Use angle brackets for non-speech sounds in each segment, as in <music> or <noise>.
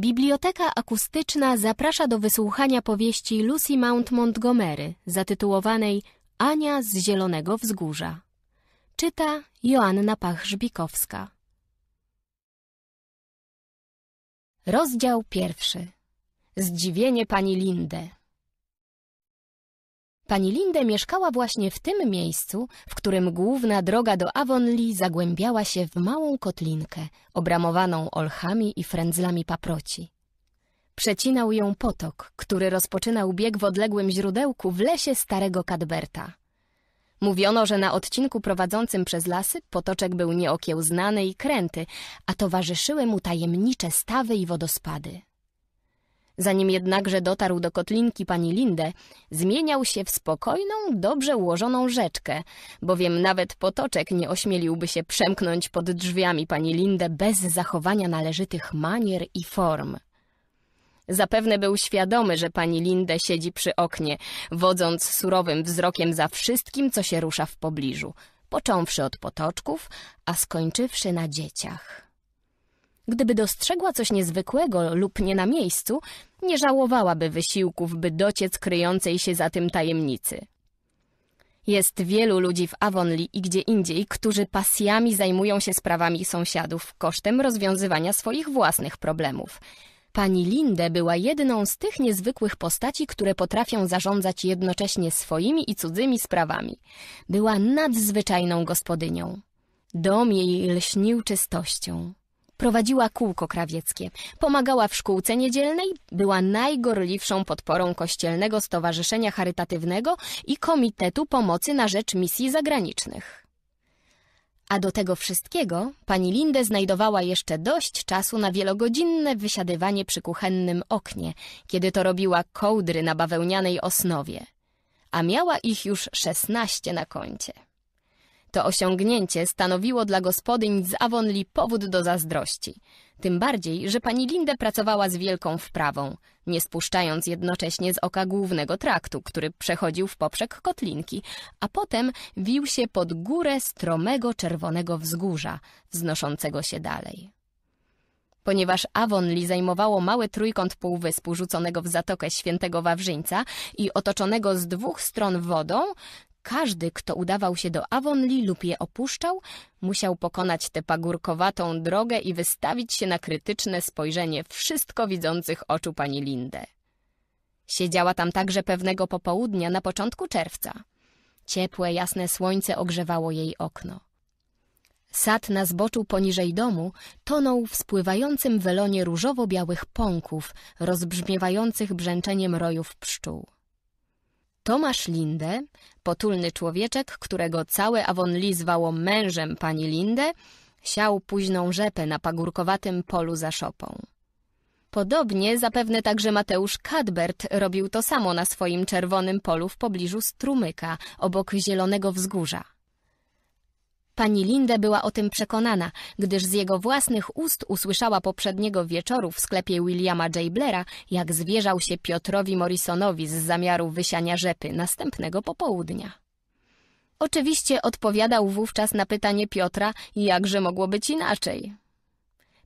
Biblioteka akustyczna zaprasza do wysłuchania powieści Lucy Mount Montgomery zatytułowanej Ania z Zielonego Wzgórza. Czyta Joanna Pachrzbikowska. Rozdział pierwszy. Zdziwienie pani Linde. Pani Linde mieszkała właśnie w tym miejscu, w którym główna droga do Avonlea zagłębiała się w małą kotlinkę, obramowaną olchami i frędzlami paproci. Przecinał ją potok, który rozpoczynał bieg w odległym źródełku w lesie starego Kadberta. Mówiono, że na odcinku prowadzącym przez lasy potoczek był nieokiełznany i kręty, a towarzyszyły mu tajemnicze stawy i wodospady. Zanim jednakże dotarł do kotlinki pani Lindę, zmieniał się w spokojną, dobrze ułożoną rzeczkę, bowiem nawet potoczek nie ośmieliłby się przemknąć pod drzwiami pani Lindę bez zachowania należytych manier i form. Zapewne był świadomy, że pani Lindę siedzi przy oknie, wodząc surowym wzrokiem za wszystkim, co się rusza w pobliżu, począwszy od potoczków, a skończywszy na dzieciach. Gdyby dostrzegła coś niezwykłego lub nie na miejscu, nie żałowałaby wysiłków, by dociec kryjącej się za tym tajemnicy. Jest wielu ludzi w Avonlea i gdzie indziej, którzy pasjami zajmują się sprawami sąsiadów kosztem rozwiązywania swoich własnych problemów. Pani Linde była jedną z tych niezwykłych postaci, które potrafią zarządzać jednocześnie swoimi i cudzymi sprawami. Była nadzwyczajną gospodynią. Dom jej lśnił czystością. Prowadziła kółko krawieckie, pomagała w szkółce niedzielnej, była najgorliwszą podporą Kościelnego Stowarzyszenia Charytatywnego i Komitetu Pomocy na Rzecz Misji Zagranicznych. A do tego wszystkiego pani Lindę znajdowała jeszcze dość czasu na wielogodzinne wysiadywanie przy kuchennym oknie, kiedy to robiła kołdry na bawełnianej osnowie. A miała ich już szesnaście na koncie. To osiągnięcie stanowiło dla gospodyń z Avonli powód do zazdrości. Tym bardziej, że pani Lindę pracowała z wielką wprawą, nie spuszczając jednocześnie z oka głównego traktu, który przechodził w poprzek kotlinki, a potem wił się pod górę stromego czerwonego wzgórza, wznoszącego się dalej. Ponieważ Avonli zajmowało mały trójkąt półwyspu rzuconego w zatokę Świętego Wawrzyńca i otoczonego z dwóch stron wodą, każdy, kto udawał się do Avonli lub je opuszczał, musiał pokonać tę pagórkowatą drogę i wystawić się na krytyczne spojrzenie wszystko widzących oczu pani Lindę. Siedziała tam także pewnego popołudnia na początku czerwca. Ciepłe, jasne słońce ogrzewało jej okno. Sad na zboczu poniżej domu tonął w spływającym welonie różowo-białych pąków, rozbrzmiewających brzęczeniem rojów pszczół. Tomasz Linde, potulny człowieczek, którego całe Avonlea zwało mężem pani Linde, siał późną rzepę na pagórkowatym polu za szopą. Podobnie zapewne także Mateusz Kadbert robił to samo na swoim czerwonym polu w pobliżu strumyka, obok zielonego wzgórza. Pani Linde była o tym przekonana, gdyż z jego własnych ust usłyszała poprzedniego wieczoru w sklepie Williama J. Blaira, jak zwierzał się Piotrowi Morrisonowi z zamiaru wysiania rzepy następnego popołudnia. Oczywiście odpowiadał wówczas na pytanie Piotra, jakże mogło być inaczej.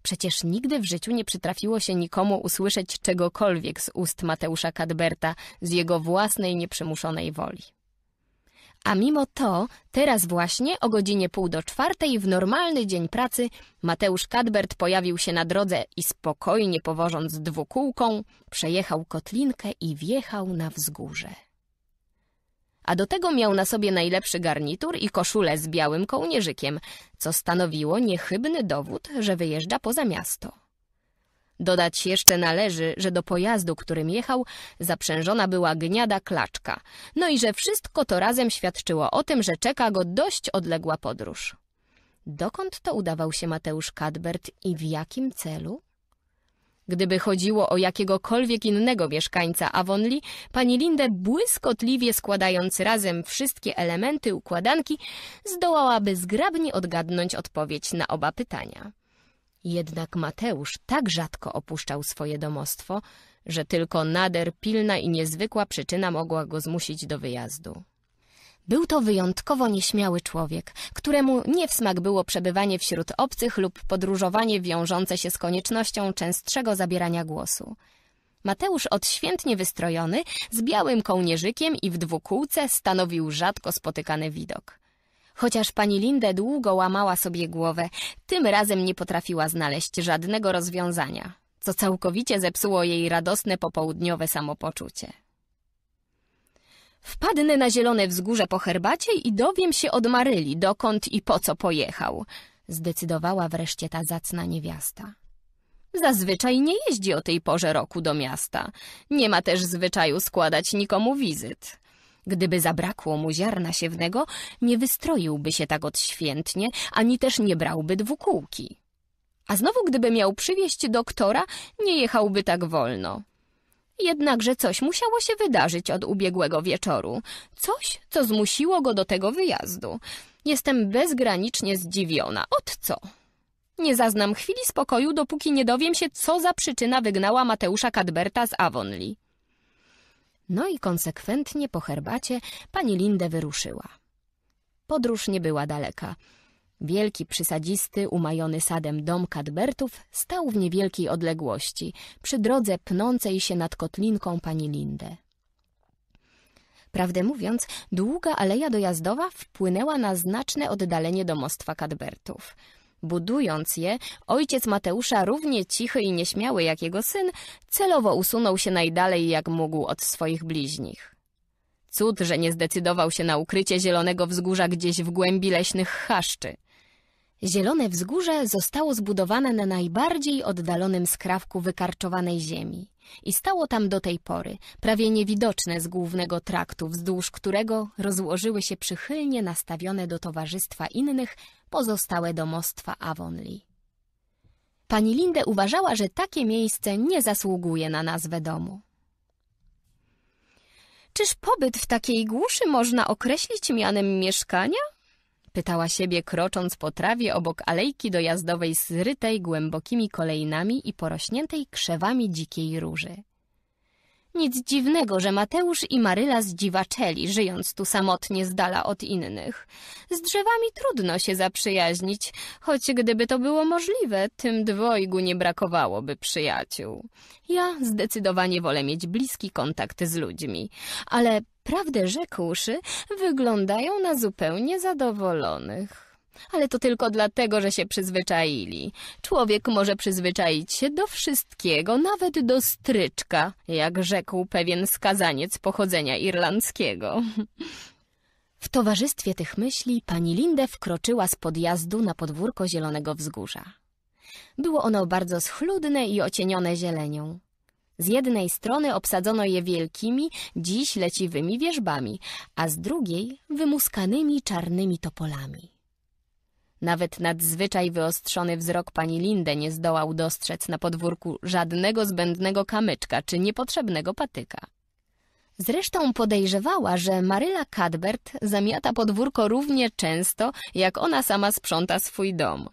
Przecież nigdy w życiu nie przytrafiło się nikomu usłyszeć czegokolwiek z ust Mateusza Kadberta z jego własnej nieprzymuszonej woli. A mimo to, teraz właśnie o godzinie pół do czwartej w normalny dzień pracy Mateusz Kadbert pojawił się na drodze i spokojnie powożąc dwukółką, przejechał kotlinkę i wjechał na wzgórze. A do tego miał na sobie najlepszy garnitur i koszulę z białym kołnierzykiem, co stanowiło niechybny dowód, że wyjeżdża poza miasto. Dodać jeszcze należy, że do pojazdu, którym jechał, zaprzężona była gniada klaczka, no i że wszystko to razem świadczyło o tym, że czeka go dość odległa podróż. Dokąd to udawał się Mateusz Kadbert i w jakim celu? Gdyby chodziło o jakiegokolwiek innego mieszkańca Avonli, pani Linde błyskotliwie składając razem wszystkie elementy układanki, zdołałaby zgrabnie odgadnąć odpowiedź na oba pytania. Jednak Mateusz tak rzadko opuszczał swoje domostwo, że tylko nader pilna i niezwykła przyczyna mogła go zmusić do wyjazdu. Był to wyjątkowo nieśmiały człowiek, któremu nie w smak było przebywanie wśród obcych lub podróżowanie wiążące się z koniecznością częstszego zabierania głosu. Mateusz odświętnie wystrojony, z białym kołnierzykiem i w dwukółce stanowił rzadko spotykany widok. Chociaż pani Lindę długo łamała sobie głowę, tym razem nie potrafiła znaleźć żadnego rozwiązania, co całkowicie zepsuło jej radosne popołudniowe samopoczucie. Wpadnę na zielone wzgórze po herbacie i dowiem się od Maryli, dokąd i po co pojechał, zdecydowała wreszcie ta zacna niewiasta. Zazwyczaj nie jeździ o tej porze roku do miasta. Nie ma też zwyczaju składać nikomu wizyt. Gdyby zabrakło mu ziarna siewnego, nie wystroiłby się tak odświętnie, ani też nie brałby dwukółki. A znowu, gdyby miał przywieźć doktora, nie jechałby tak wolno. Jednakże coś musiało się wydarzyć od ubiegłego wieczoru. Coś, co zmusiło go do tego wyjazdu. Jestem bezgranicznie zdziwiona. Od co? Nie zaznam chwili spokoju, dopóki nie dowiem się, co za przyczyna wygnała Mateusza Kadberta z Avonlea. No i konsekwentnie po herbacie pani Lindę wyruszyła. Podróż nie była daleka. Wielki, przysadzisty, umajony sadem dom Kadbertów stał w niewielkiej odległości, przy drodze pnącej się nad kotlinką pani Lindę. Prawdę mówiąc, długa aleja dojazdowa wpłynęła na znaczne oddalenie domostwa Kadbertów – Budując je, ojciec Mateusza, równie cichy i nieśmiały jak jego syn, celowo usunął się najdalej jak mógł od swoich bliźnich. Cud, że nie zdecydował się na ukrycie zielonego wzgórza gdzieś w głębi leśnych chaszczy. Zielone wzgórze zostało zbudowane na najbardziej oddalonym skrawku wykarczowanej ziemi. I stało tam do tej pory, prawie niewidoczne z głównego traktu, wzdłuż którego rozłożyły się przychylnie nastawione do towarzystwa innych pozostałe domostwa Avonlea. Pani Linde uważała, że takie miejsce nie zasługuje na nazwę domu. Czyż pobyt w takiej głuszy można określić mianem mieszkania? Pytała siebie, krocząc po trawie obok alejki dojazdowej zrytej głębokimi kolejnami i porośniętej krzewami dzikiej róży. Nic dziwnego, że Mateusz i Maryla zdziwaczeli, żyjąc tu samotnie z dala od innych. Z drzewami trudno się zaprzyjaźnić, choć gdyby to było możliwe, tym dwojgu nie brakowałoby przyjaciół. Ja zdecydowanie wolę mieć bliski kontakt z ludźmi, ale prawdę rzekłszy, wyglądają na zupełnie zadowolonych. Ale to tylko dlatego, że się przyzwyczaili. Człowiek może przyzwyczaić się do wszystkiego, nawet do stryczka, jak rzekł pewien skazaniec pochodzenia irlandzkiego. <laughs> W towarzystwie tych myśli pani Linde wkroczyła z podjazdu na podwórko Zielonego Wzgórza. Było ono bardzo schludne i ocienione zielenią. Z jednej strony obsadzono je wielkimi, dziś leciwymi wierzbami, a z drugiej wymuskanymi czarnymi topolami. Nawet nadzwyczaj wyostrzony wzrok pani Linde nie zdołał dostrzec na podwórku żadnego zbędnego kamyczka czy niepotrzebnego patyka. Zresztą podejrzewała, że Maryla Cadbert zamiata podwórko równie często, jak ona sama sprząta swój dom.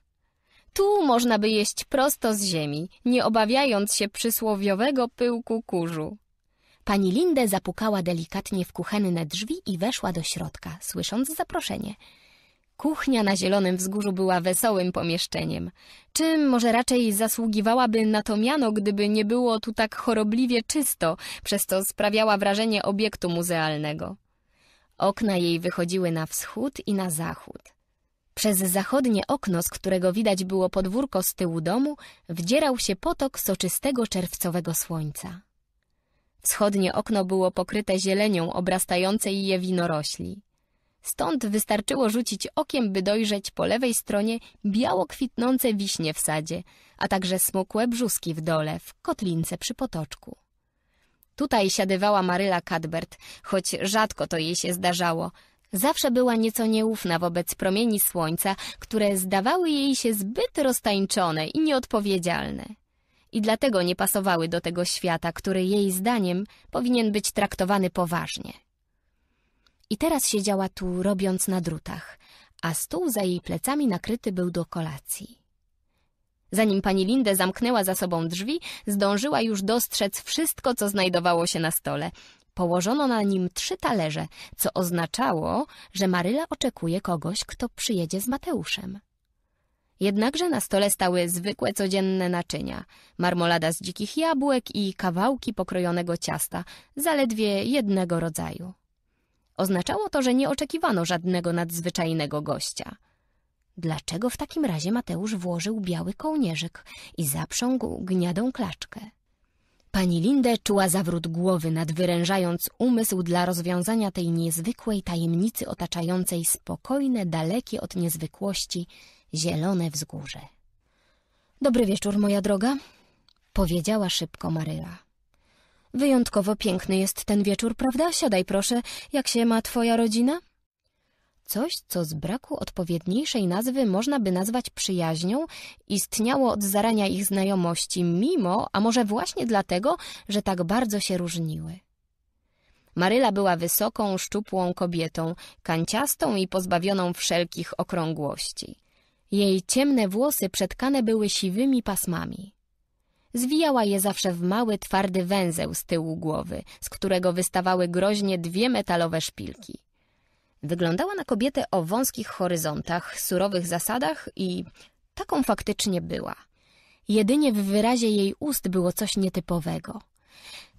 Tu można by jeść prosto z ziemi, nie obawiając się przysłowiowego pyłku kurzu. Pani Linde zapukała delikatnie w kuchenne drzwi i weszła do środka, słysząc zaproszenie. Kuchnia na Zielonym Wzgórzu była wesołym pomieszczeniem. Czym może raczej zasługiwałaby na to miano, gdyby nie było tu tak chorobliwie czysto, przez co sprawiała wrażenie obiektu muzealnego. Okna jej wychodziły na wschód i na zachód. Przez zachodnie okno, z którego widać było podwórko z tyłu domu, wdzierał się potok soczystego czerwcowego słońca. Wschodnie okno było pokryte zielenią obrastającej je winorośli. Stąd wystarczyło rzucić okiem, by dojrzeć po lewej stronie biało kwitnące wiśnie w sadzie, a także smukłe brzuski w dole, w kotlince przy potoczku. Tutaj siadywała Maryla Cadbert, choć rzadko to jej się zdarzało – Zawsze była nieco nieufna wobec promieni słońca, które zdawały jej się zbyt roztańczone i nieodpowiedzialne. I dlatego nie pasowały do tego świata, który jej zdaniem powinien być traktowany poważnie. I teraz siedziała tu, robiąc na drutach, a stół za jej plecami nakryty był do kolacji. Zanim pani Lindę zamknęła za sobą drzwi, zdążyła już dostrzec wszystko, co znajdowało się na stole. Położono na nim trzy talerze, co oznaczało, że Maryla oczekuje kogoś, kto przyjedzie z Mateuszem. Jednakże na stole stały zwykłe codzienne naczynia, marmolada z dzikich jabłek i kawałki pokrojonego ciasta, zaledwie jednego rodzaju. Oznaczało to, że nie oczekiwano żadnego nadzwyczajnego gościa. Dlaczego w takim razie Mateusz włożył biały kołnierzyk i zaprzągł gniadą klaczkę? Pani Lindę czuła zawrót głowy, nadwyrężając umysł dla rozwiązania tej niezwykłej tajemnicy otaczającej spokojne, dalekie od niezwykłości, zielone wzgórze. Dobry wieczór, moja droga, powiedziała szybko Maryla. Wyjątkowo piękny jest ten wieczór, prawda? Siadaj proszę. Jak się ma twoja rodzina? Coś, co z braku odpowiedniejszej nazwy można by nazwać przyjaźnią, istniało od zarania ich znajomości, mimo, a może właśnie dlatego, że tak bardzo się różniły. Maryla była wysoką, szczupłą kobietą, kanciastą i pozbawioną wszelkich okrągłości. Jej ciemne włosy przetkane były siwymi pasmami. Zwijała je zawsze w mały, twardy węzeł z tyłu głowy, z którego wystawały groźnie dwie metalowe szpilki. Wyglądała na kobietę o wąskich horyzontach, surowych zasadach i taką faktycznie była. Jedynie w wyrazie jej ust było coś nietypowego.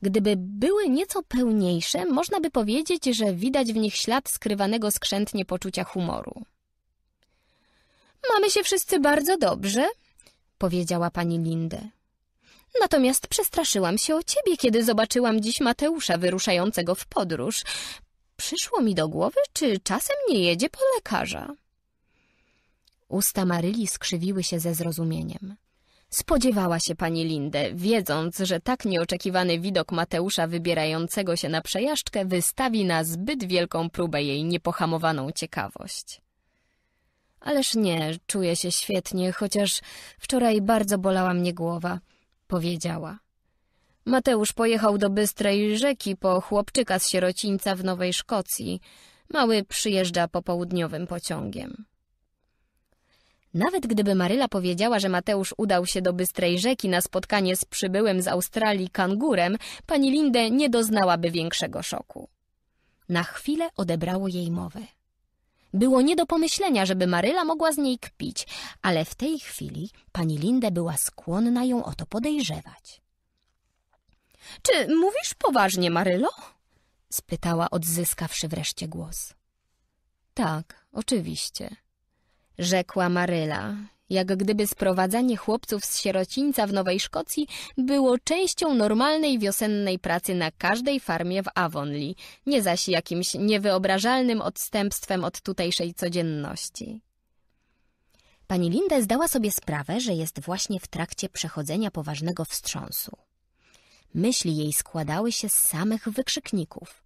Gdyby były nieco pełniejsze, można by powiedzieć, że widać w nich ślad skrywanego skrzętnie poczucia humoru. Mamy się wszyscy bardzo dobrze, powiedziała pani Linde. Natomiast przestraszyłam się o ciebie, kiedy zobaczyłam dziś Mateusza wyruszającego w podróż. Przyszło mi do głowy, czy czasem nie jedzie po lekarza. Usta Maryli skrzywiły się ze zrozumieniem. Spodziewała się pani Lindę, wiedząc, że tak nieoczekiwany widok Mateusza wybierającego się na przejażdżkę wystawi na zbyt wielką próbę jej niepohamowaną ciekawość. Ależ nie, czuję się świetnie, chociaż wczoraj bardzo bolała mnie głowa, powiedziała. Mateusz pojechał do Bystrej Rzeki po chłopczyka z sierocińca w Nowej Szkocji. Mały przyjeżdża popołudniowym pociągiem. Nawet gdyby Maryla powiedziała, że Mateusz udał się do Bystrej Rzeki na spotkanie z przybyłym z Australii kangurem, pani Lindę nie doznałaby większego szoku. Na chwilę odebrało jej mowę. Było nie do pomyślenia, żeby Maryla mogła z niej kpić, ale w tej chwili pani Lindę była skłonna ją o to podejrzewać. Czy mówisz poważnie, Marylo? spytała, odzyskawszy wreszcie głos. Tak, oczywiście, rzekła Maryla, jak gdyby sprowadzanie chłopców z sierocińca w Nowej Szkocji było częścią normalnej wiosennej pracy na każdej farmie w Avonlea, nie zaś jakimś niewyobrażalnym odstępstwem od tutejszej codzienności. Pani Linda zdała sobie sprawę, że jest właśnie w trakcie przechodzenia poważnego wstrząsu. Myśli jej składały się z samych wykrzykników.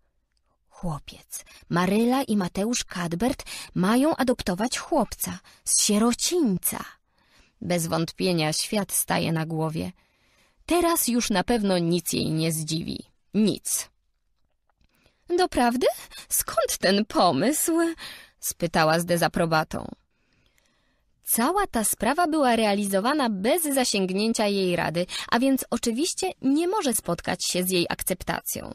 Chłopiec. Maryla i Mateusz Kadbert mają adoptować chłopca z sierocińca. Bez wątpienia świat staje na głowie. Teraz już na pewno nic jej nie zdziwi. Nic. Doprawdy? Skąd ten pomysł? spytała z dezaprobatą. Cała ta sprawa była realizowana bez zasięgnięcia jej rady, a więc oczywiście nie może spotkać się z jej akceptacją.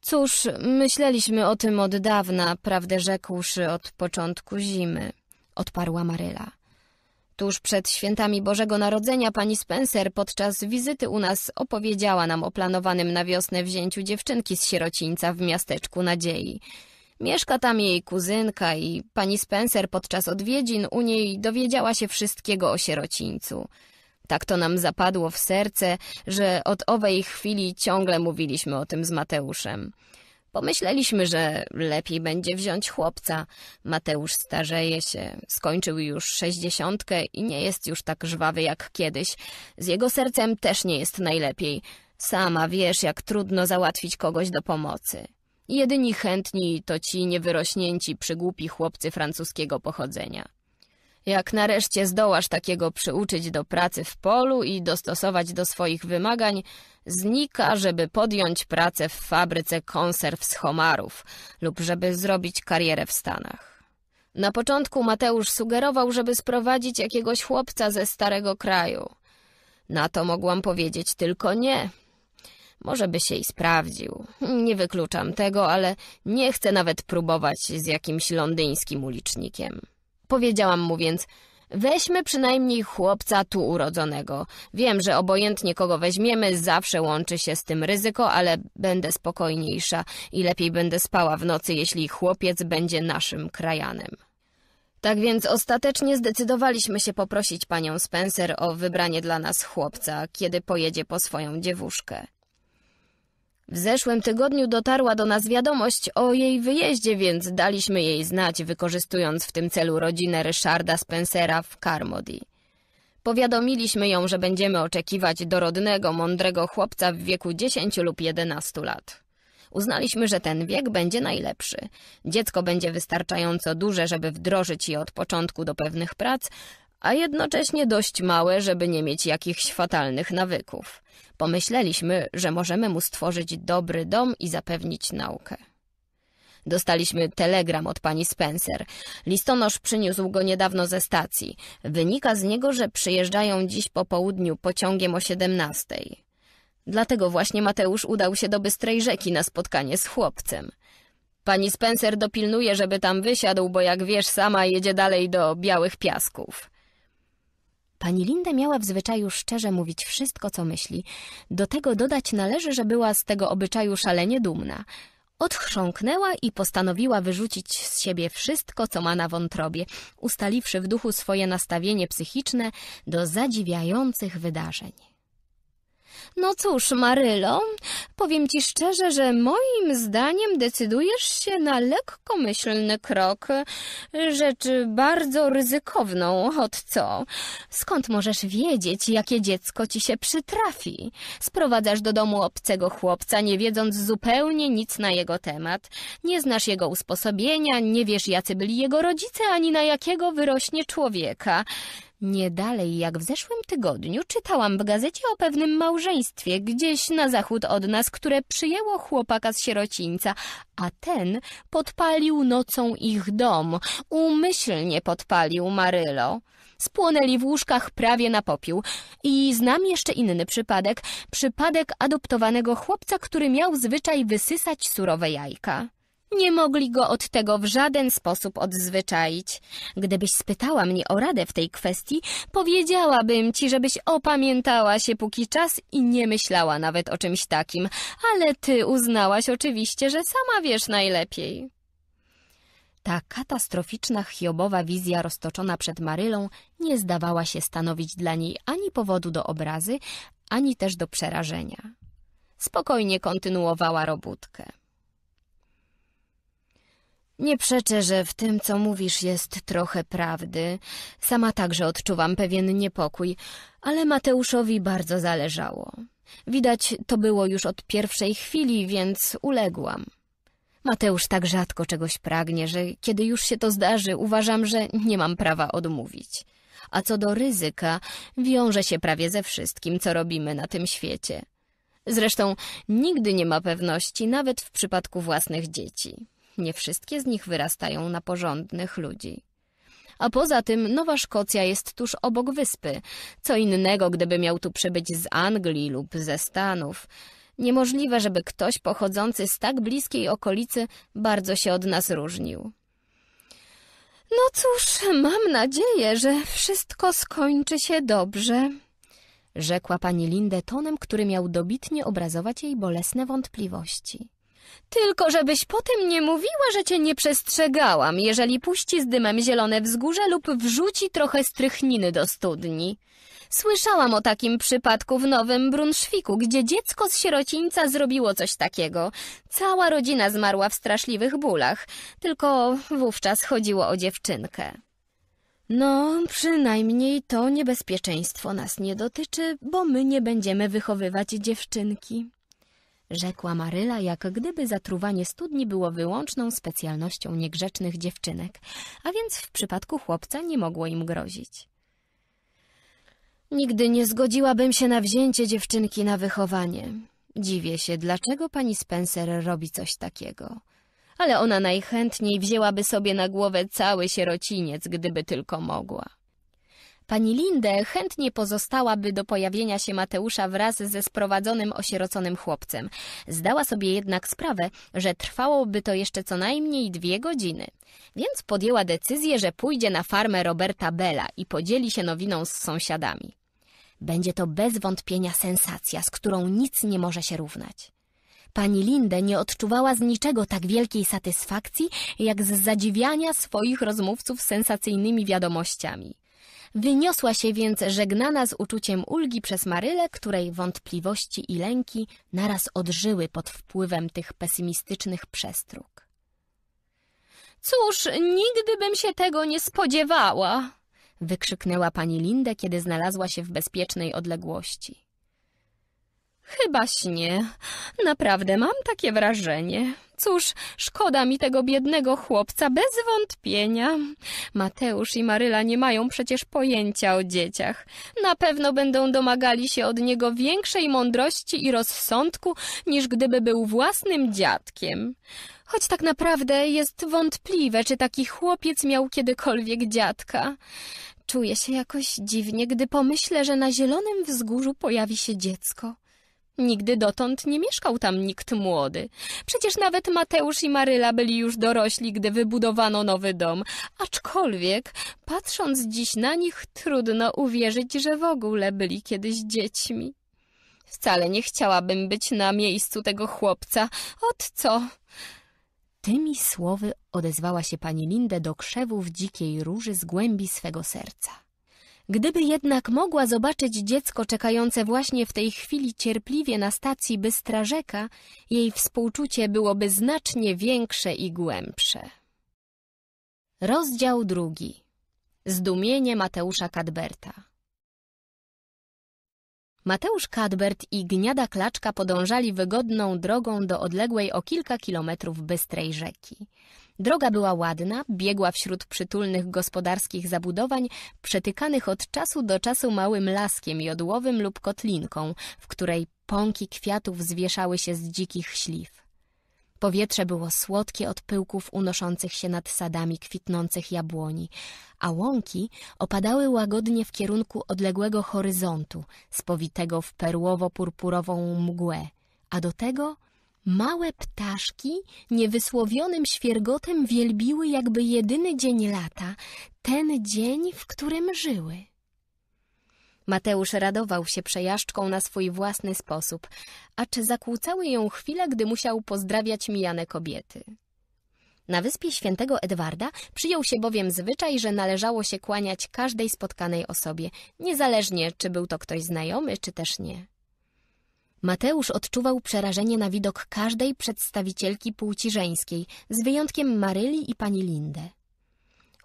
Cóż, myśleliśmy o tym od dawna, prawdę rzekłszy, od początku zimy, odparła Maryla. Tuż przed świętami Bożego Narodzenia pani Spencer podczas wizyty u nas opowiedziała nam o planowanym na wiosnę wzięciu dziewczynki z sierocińca w miasteczku Nadziei. Mieszka tam jej kuzynka i pani Spencer podczas odwiedzin u niej dowiedziała się wszystkiego o sierocińcu. Tak to nam zapadło w serce, że od owej chwili ciągle mówiliśmy o tym z Mateuszem. Pomyśleliśmy, że lepiej będzie wziąć chłopca. Mateusz starzeje się, skończył już sześćdziesiątkę i nie jest już tak żwawy jak kiedyś. Z jego sercem też nie jest najlepiej. Sama wiesz, jak trudno załatwić kogoś do pomocy. Jedyni chętni to ci niewyrośnięci przygłupi chłopcy francuskiego pochodzenia. Jak nareszcie zdołasz takiego przyuczyć do pracy w polu i dostosować do swoich wymagań, znika, żeby podjąć pracę w fabryce konserw z homarów lub żeby zrobić karierę w Stanach. Na początku Mateusz sugerował, żeby sprowadzić jakiegoś chłopca ze starego kraju. Na to mogłam powiedzieć tylko nie – może by się i sprawdził. Nie wykluczam tego, ale nie chcę nawet próbować z jakimś londyńskim ulicznikiem. Powiedziałam mu więc... Weźmy przynajmniej chłopca tu urodzonego. Wiem, że obojętnie kogo weźmiemy, zawsze łączy się z tym ryzyko, ale będę spokojniejsza i lepiej będę spała w nocy, jeśli chłopiec będzie naszym krajanem. Tak więc ostatecznie zdecydowaliśmy się poprosić panią Spencer o wybranie dla nas chłopca, kiedy pojedzie po swoją dziewuszkę. W zeszłym tygodniu dotarła do nas wiadomość o jej wyjeździe, więc daliśmy jej znać, wykorzystując w tym celu rodzinę Ryszarda Spencera w Carmody. Powiadomiliśmy ją, że będziemy oczekiwać dorodnego, mądrego chłopca w wieku 10 lub 11 lat. Uznaliśmy, że ten wiek będzie najlepszy. Dziecko będzie wystarczająco duże, żeby wdrożyć je od początku do pewnych prac, a jednocześnie dość małe, żeby nie mieć jakichś fatalnych nawyków. Pomyśleliśmy, że możemy mu stworzyć dobry dom i zapewnić naukę. Dostaliśmy telegram od pani Spencer. Listonosz przyniósł go niedawno ze stacji. Wynika z niego, że przyjeżdżają dziś po południu pociągiem o 17. Dlatego właśnie Mateusz udał się do Bystrej Rzeki na spotkanie z chłopcem. Pani Spencer dopilnuje, żeby tam wysiadł, bo jak wiesz, sama jedzie dalej do Białych Piasków. Pani Linda miała w zwyczaju szczerze mówić wszystko, co myśli. Do tego dodać należy, że była z tego obyczaju szalenie dumna. Odchrząknęła i postanowiła wyrzucić z siebie wszystko, co ma na wątrobie, ustaliwszy w duchu swoje nastawienie psychiczne do zadziwiających wydarzeń. No cóż, Marylo, powiem ci szczerze, że moim zdaniem decydujesz się na lekkomyślny krok, rzecz bardzo ryzykowną, od co? Skąd możesz wiedzieć, jakie dziecko ci się przytrafi? Sprowadzasz do domu obcego chłopca, nie wiedząc zupełnie nic na jego temat. Nie znasz jego usposobienia, nie wiesz, jacy byli jego rodzice, ani na jakiego wyrośnie człowieka. Nie dalej jak w zeszłym tygodniu czytałam w gazecie o pewnym małżeństwie gdzieś na zachód od nas, które przyjęło chłopaka z sierocińca, a ten podpalił nocą ich dom. Umyślnie podpalił Marylo. Spłonęli w łóżkach prawie na popiół. I znam jeszcze inny przypadek. Przypadek adoptowanego chłopca, który miał zwyczaj wysysać surowe jajka. Nie mogli go od tego w żaden sposób odzwyczaić. Gdybyś spytała mnie o radę w tej kwestii, powiedziałabym ci, żebyś opamiętała się póki czas i nie myślała nawet o czymś takim, ale ty uznałaś oczywiście, że sama wiesz najlepiej. Ta katastroficzna chiobowa wizja roztoczona przed Marylą nie zdawała się stanowić dla niej ani powodu do obrazy, ani też do przerażenia. Spokojnie kontynuowała robótkę. Nie przeczę, że w tym, co mówisz, jest trochę prawdy. Sama także odczuwam pewien niepokój, ale Mateuszowi bardzo zależało. Widać, to było już od pierwszej chwili, więc uległam. Mateusz tak rzadko czegoś pragnie, że kiedy już się to zdarzy, uważam, że nie mam prawa odmówić. A co do ryzyka, wiąże się prawie ze wszystkim, co robimy na tym świecie. Zresztą nigdy nie ma pewności, nawet w przypadku własnych dzieci nie wszystkie z nich wyrastają na porządnych ludzi. A poza tym Nowa Szkocja jest tuż obok wyspy. Co innego, gdyby miał tu przybyć z Anglii lub ze Stanów. Niemożliwe, żeby ktoś pochodzący z tak bliskiej okolicy bardzo się od nas różnił. No cóż, mam nadzieję, że wszystko skończy się dobrze, rzekła pani Lindę tonem, który miał dobitnie obrazować jej bolesne wątpliwości. Tylko żebyś potem nie mówiła, że cię nie przestrzegałam, jeżeli puści z dymem zielone wzgórze lub wrzuci trochę strychniny do studni. Słyszałam o takim przypadku w Nowym Brunszwiku, gdzie dziecko z sierocińca zrobiło coś takiego. Cała rodzina zmarła w straszliwych bólach, tylko wówczas chodziło o dziewczynkę. No, przynajmniej to niebezpieczeństwo nas nie dotyczy, bo my nie będziemy wychowywać dziewczynki rzekła Maryla, jak gdyby zatruwanie studni było wyłączną specjalnością niegrzecznych dziewczynek, a więc w przypadku chłopca nie mogło im grozić. Nigdy nie zgodziłabym się na wzięcie dziewczynki na wychowanie. Dziwię się, dlaczego pani Spencer robi coś takiego. Ale ona najchętniej wzięłaby sobie na głowę cały sierociniec, gdyby tylko mogła. Pani Linde chętnie pozostałaby do pojawienia się Mateusza wraz ze sprowadzonym osieroconym chłopcem. Zdała sobie jednak sprawę, że trwałoby to jeszcze co najmniej dwie godziny. Więc podjęła decyzję, że pójdzie na farmę Roberta Bella i podzieli się nowiną z sąsiadami. Będzie to bez wątpienia sensacja, z którą nic nie może się równać. Pani Linde nie odczuwała z niczego tak wielkiej satysfakcji, jak z zadziwiania swoich rozmówców sensacyjnymi wiadomościami. Wyniosła się więc żegnana z uczuciem ulgi przez Marylę, której wątpliwości i lęki naraz odżyły pod wpływem tych pesymistycznych przestróg. Cóż, nigdy bym się tego nie spodziewała! wykrzyknęła pani Lindę, kiedy znalazła się w bezpiecznej odległości. Chyba śnie. Naprawdę mam takie wrażenie. Cóż, szkoda mi tego biednego chłopca, bez wątpienia. Mateusz i Maryla nie mają przecież pojęcia o dzieciach. Na pewno będą domagali się od niego większej mądrości i rozsądku, niż gdyby był własnym dziadkiem. Choć tak naprawdę jest wątpliwe, czy taki chłopiec miał kiedykolwiek dziadka. Czuję się jakoś dziwnie, gdy pomyślę, że na zielonym wzgórzu pojawi się dziecko. Nigdy dotąd nie mieszkał tam nikt młody. Przecież nawet Mateusz i Maryla byli już dorośli, gdy wybudowano nowy dom. Aczkolwiek, patrząc dziś na nich, trudno uwierzyć, że w ogóle byli kiedyś dziećmi. Wcale nie chciałabym być na miejscu tego chłopca. Od co? Tymi słowy odezwała się pani Linde do krzewów dzikiej róży z głębi swego serca. Gdyby jednak mogła zobaczyć dziecko czekające właśnie w tej chwili cierpliwie na stacji Bystra Rzeka, jej współczucie byłoby znacznie większe i głębsze. Rozdział drugi. Zdumienie Mateusza Kadberta Mateusz Kadbert i Gniada Klaczka podążali wygodną drogą do odległej o kilka kilometrów Bystrej Rzeki. Droga była ładna, biegła wśród przytulnych gospodarskich zabudowań, przetykanych od czasu do czasu małym laskiem jodłowym lub kotlinką, w której pąki kwiatów zwieszały się z dzikich śliw. Powietrze było słodkie od pyłków unoszących się nad sadami kwitnących jabłoni, a łąki opadały łagodnie w kierunku odległego horyzontu, spowitego w perłowo-purpurową mgłę, a do tego Małe ptaszki niewysłowionym świergotem wielbiły jakby jedyny dzień lata, ten dzień, w którym żyły. Mateusz radował się przejażdżką na swój własny sposób, acz zakłócały ją chwile, gdy musiał pozdrawiać mijane kobiety. Na wyspie świętego Edwarda przyjął się bowiem zwyczaj, że należało się kłaniać każdej spotkanej osobie, niezależnie czy był to ktoś znajomy, czy też nie. Mateusz odczuwał przerażenie na widok każdej przedstawicielki płci żeńskiej, z wyjątkiem Maryli i pani Lindy.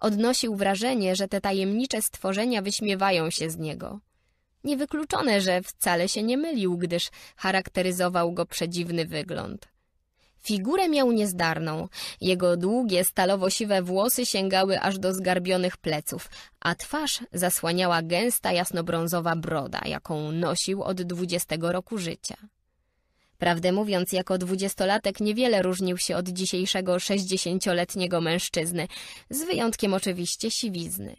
Odnosił wrażenie, że te tajemnicze stworzenia wyśmiewają się z niego. Niewykluczone, że wcale się nie mylił, gdyż charakteryzował go przedziwny wygląd. Figurę miał niezdarną. Jego długie, stalowo-siwe włosy sięgały aż do zgarbionych pleców, a twarz zasłaniała gęsta, jasnobrązowa broda, jaką nosił od dwudziestego roku życia. Prawdę mówiąc, jako dwudziestolatek niewiele różnił się od dzisiejszego sześćdziesięcioletniego mężczyzny, z wyjątkiem oczywiście siwizny.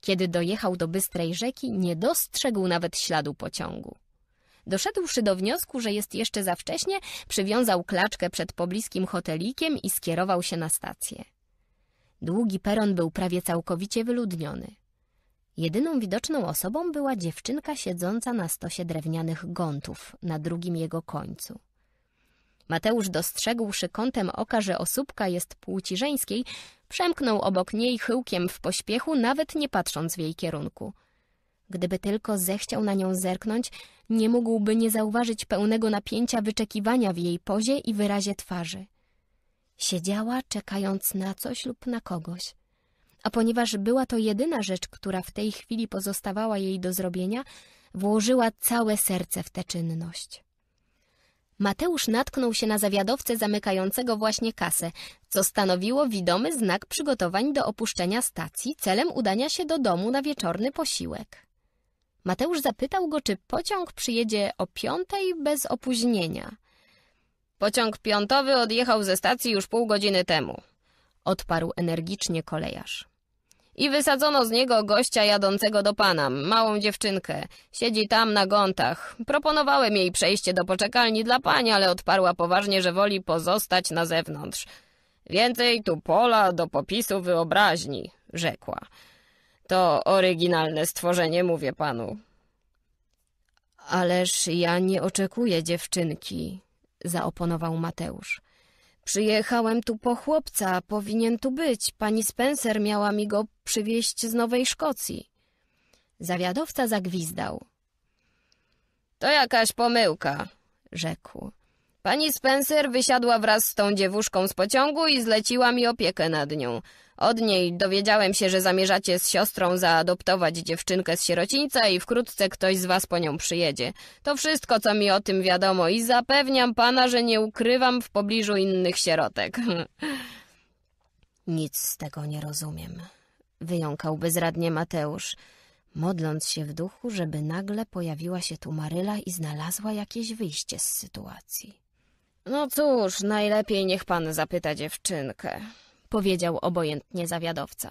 Kiedy dojechał do bystrej rzeki, nie dostrzegł nawet śladu pociągu. Doszedłszy do wniosku, że jest jeszcze za wcześnie, przywiązał klaczkę przed pobliskim hotelikiem i skierował się na stację. Długi peron był prawie całkowicie wyludniony. Jedyną widoczną osobą była dziewczynka siedząca na stosie drewnianych gontów na drugim jego końcu. Mateusz dostrzegłszy kątem oka, że osóbka jest płci żeńskiej, przemknął obok niej chyłkiem w pośpiechu, nawet nie patrząc w jej kierunku. Gdyby tylko zechciał na nią zerknąć, nie mógłby nie zauważyć pełnego napięcia wyczekiwania w jej pozie i wyrazie twarzy. Siedziała, czekając na coś lub na kogoś. A ponieważ była to jedyna rzecz, która w tej chwili pozostawała jej do zrobienia, włożyła całe serce w tę czynność. Mateusz natknął się na zawiadowcę zamykającego właśnie kasę, co stanowiło widomy znak przygotowań do opuszczenia stacji celem udania się do domu na wieczorny posiłek. Mateusz zapytał go, czy pociąg przyjedzie o piątej bez opóźnienia. Pociąg piątowy odjechał ze stacji już pół godziny temu, odparł energicznie kolejarz. I wysadzono z niego gościa jadącego do pana, małą dziewczynkę. Siedzi tam na gątach. Proponowałem jej przejście do poczekalni dla pani, ale odparła poważnie, że woli pozostać na zewnątrz. Więcej tu pola do popisu wyobraźni, rzekła. To oryginalne stworzenie, mówię panu. Ależ ja nie oczekuję dziewczynki, zaoponował Mateusz. Przyjechałem tu po chłopca, powinien tu być. Pani Spencer miała mi go przywieźć z Nowej Szkocji. Zawiadowca zagwizdał. To jakaś pomyłka, rzekł. Pani Spencer wysiadła wraz z tą dziewuszką z pociągu i zleciła mi opiekę nad nią. Od niej dowiedziałem się, że zamierzacie z siostrą zaadoptować dziewczynkę z sierocińca i wkrótce ktoś z was po nią przyjedzie. To wszystko, co mi o tym wiadomo i zapewniam pana, że nie ukrywam w pobliżu innych sierotek. Nic z tego nie rozumiem, wyjąkał bezradnie Mateusz, modląc się w duchu, żeby nagle pojawiła się tu Maryla i znalazła jakieś wyjście z sytuacji. No cóż, najlepiej niech pan zapyta dziewczynkę powiedział obojętnie zawiadowca.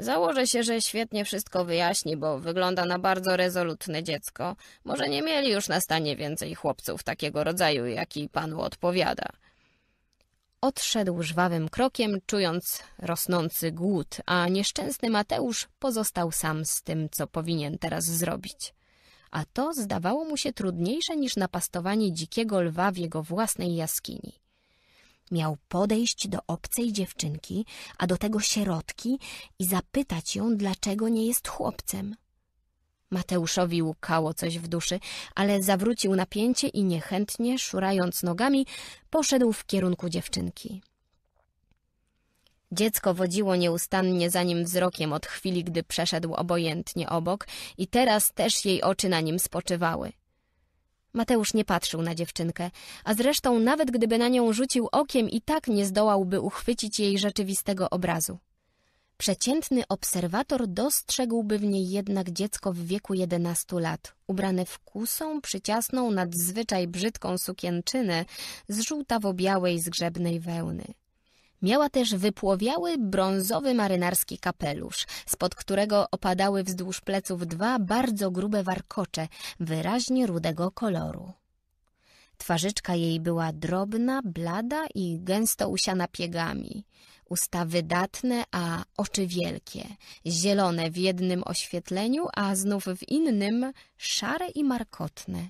Założę się, że świetnie wszystko wyjaśni, bo wygląda na bardzo rezolutne dziecko. Może nie mieli już na stanie więcej chłopców takiego rodzaju, jaki panu odpowiada. Odszedł żwawym krokiem, czując rosnący głód, a nieszczęsny Mateusz pozostał sam z tym, co powinien teraz zrobić. A to zdawało mu się trudniejsze niż napastowanie dzikiego lwa w jego własnej jaskini. Miał podejść do obcej dziewczynki, a do tego sierotki i zapytać ją, dlaczego nie jest chłopcem. Mateuszowi łukało coś w duszy, ale zawrócił napięcie i niechętnie, szurając nogami, poszedł w kierunku dziewczynki. Dziecko wodziło nieustannie za nim wzrokiem od chwili, gdy przeszedł obojętnie obok i teraz też jej oczy na nim spoczywały. Mateusz nie patrzył na dziewczynkę, a zresztą nawet gdyby na nią rzucił okiem i tak nie zdołałby uchwycić jej rzeczywistego obrazu. Przeciętny obserwator dostrzegłby w niej jednak dziecko w wieku jedenastu lat, ubrane w kusą, przyciasną, nadzwyczaj brzydką sukienczynę z żółtawo-białej zgrzebnej wełny. Miała też wypłowiały brązowy marynarski kapelusz, spod którego opadały wzdłuż pleców dwa bardzo grube warkocze, wyraźnie rudego koloru. Twarzyczka jej była drobna, blada i gęsto usiana piegami. Usta wydatne, a oczy wielkie, zielone w jednym oświetleniu, a znów w innym szare i markotne.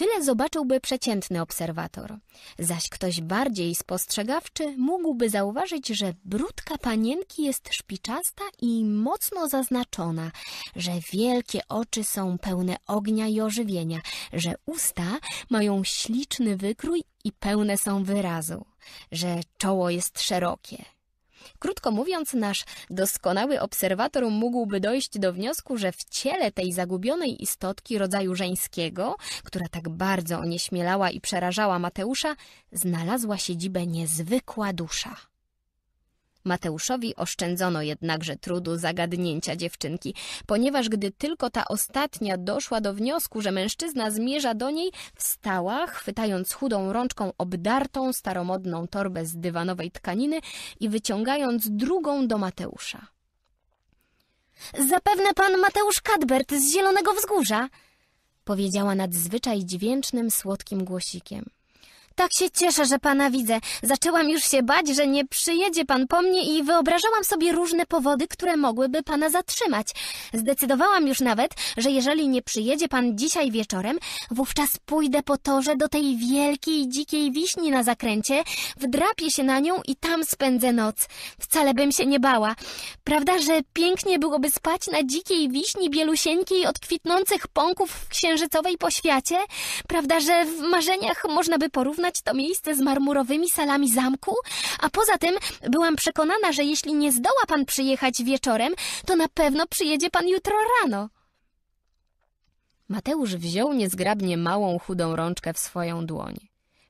Tyle zobaczyłby przeciętny obserwator. Zaś ktoś bardziej spostrzegawczy mógłby zauważyć, że brudka panienki jest szpiczasta i mocno zaznaczona, że wielkie oczy są pełne ognia i ożywienia, że usta mają śliczny wykrój i pełne są wyrazu, że czoło jest szerokie, Krótko mówiąc, nasz doskonały obserwator mógłby dojść do wniosku, że w ciele tej zagubionej istotki rodzaju żeńskiego, która tak bardzo onieśmielała i przerażała Mateusza, znalazła siedzibę niezwykła dusza. Mateuszowi oszczędzono jednakże trudu zagadnięcia dziewczynki, ponieważ gdy tylko ta ostatnia doszła do wniosku, że mężczyzna zmierza do niej, wstała, chwytając chudą rączką obdartą staromodną torbę z dywanowej tkaniny i wyciągając drugą do Mateusza. Zapewne pan Mateusz Kadbert z Zielonego Wzgórza, powiedziała nadzwyczaj dźwięcznym, słodkim głosikiem. Tak się cieszę, że pana widzę. Zaczęłam już się bać, że nie przyjedzie pan po mnie i wyobrażałam sobie różne powody, które mogłyby pana zatrzymać. Zdecydowałam już nawet, że jeżeli nie przyjedzie pan dzisiaj wieczorem, wówczas pójdę po torze do tej wielkiej, dzikiej wiśni na zakręcie, wdrapię się na nią i tam spędzę noc. Wcale bym się nie bała. Prawda, że pięknie byłoby spać na dzikiej wiśni bielusieńkiej od kwitnących pąków księżycowej po świecie? Prawda, że w marzeniach można by porównać to miejsce z marmurowymi salami zamku, a poza tym byłam przekonana, że jeśli nie zdoła pan przyjechać wieczorem, to na pewno przyjedzie pan jutro rano. Mateusz wziął niezgrabnie małą, chudą rączkę w swoją dłoń.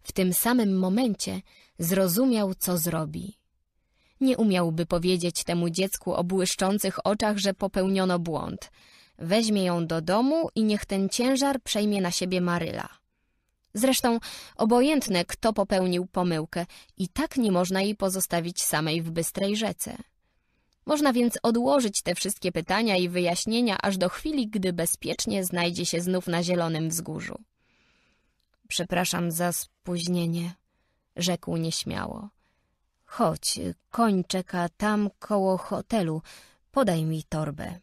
W tym samym momencie zrozumiał, co zrobi. Nie umiałby powiedzieć temu dziecku o błyszczących oczach, że popełniono błąd. Weźmie ją do domu i niech ten ciężar przejmie na siebie Maryla. Zresztą obojętne, kto popełnił pomyłkę, i tak nie można jej pozostawić samej w bystrej rzece. Można więc odłożyć te wszystkie pytania i wyjaśnienia aż do chwili, gdy bezpiecznie znajdzie się znów na zielonym wzgórzu. Przepraszam za spóźnienie, rzekł nieśmiało. Chodź, koń czeka tam koło hotelu. Podaj mi torbę.